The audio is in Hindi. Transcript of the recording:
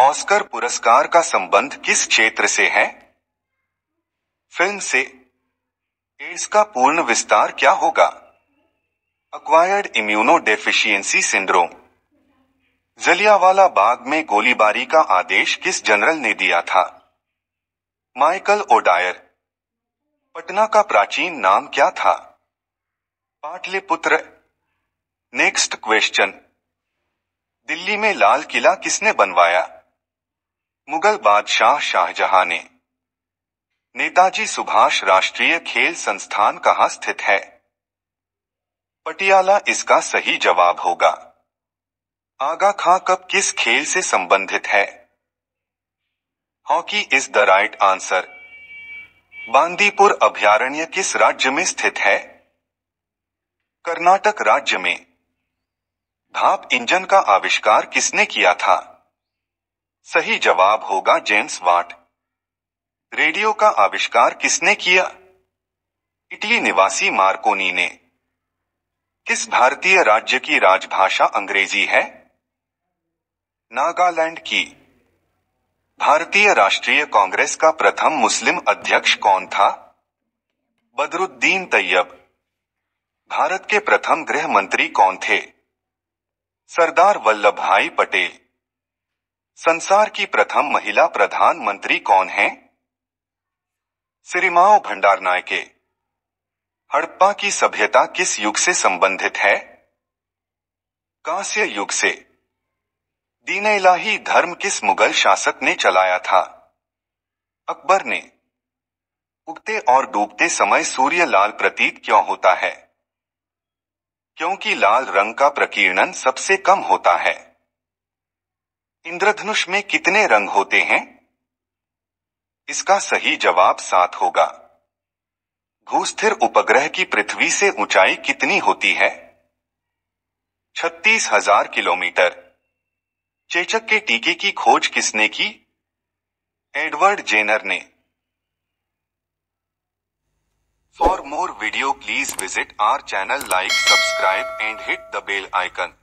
ऑस्कर पुरस्कार का संबंध किस क्षेत्र से है फिल्म से एड्स का पूर्ण विस्तार क्या होगा acquired immuno deficiency syndrome Jallianwala Bagh में गोलीबारी का आदेश किस जनरल ने दिया था माइकल ओडायर पटना का प्राचीन नाम क्या था पाटलिपुत्र नेक्स्ट क्वेश्चन दिल्ली में लाल किला किसने बनवाया मुगल बादशाह शाहजहां ने नेताजी सुभाष राष्ट्रीय खेल संस्थान कहा स्थित है पटियाला इसका सही जवाब होगा आगा खां कप किस खेल से संबंधित है hockey is the right answer Bandipur अभ्यारण्य किस राज्य में स्थित है कर्नाटक राज्य में धाप इंजन का आविष्कार किसने किया था सही जवाब होगा जेम्स वाट रेडियो का आविष्कार किसने किया इटली निवासी मार्कोनी ने किस भारतीय राज्य की राजभाषा अंग्रेजी है नागालैंड की भारतीय राष्ट्रीय कांग्रेस का प्रथम मुस्लिम अध्यक्ष कौन था बदरुद्दीन तैयब भारत के प्रथम गृह मंत्री कौन थे सरदार वल्लभ भाई पटेल संसार की प्रथम महिला प्रधानमंत्री कौन है सिरिमाओ भंडार नायके हड़प्पा की सभ्यता किस युग से संबंधित है कांस्य युग से दीन इलाही धर्म किस मुगल शासक ने चलाया था अकबर ने उगते और डूबते समय सूर्य लाल प्रतीत क्यों होता है क्योंकि लाल रंग का प्रकीर्णन सबसे कम होता है इंद्रधनुष में कितने रंग होते हैं इसका सही जवाब सात होगा भूस्थिर उपग्रह की पृथ्वी से ऊंचाई कितनी होती है छत्तीस हजार किलोमीटर चेचक के टीके की खोज किसने की एडवर्ड जेनर ने for more video please visit our channel like subscribe and hit the bell icon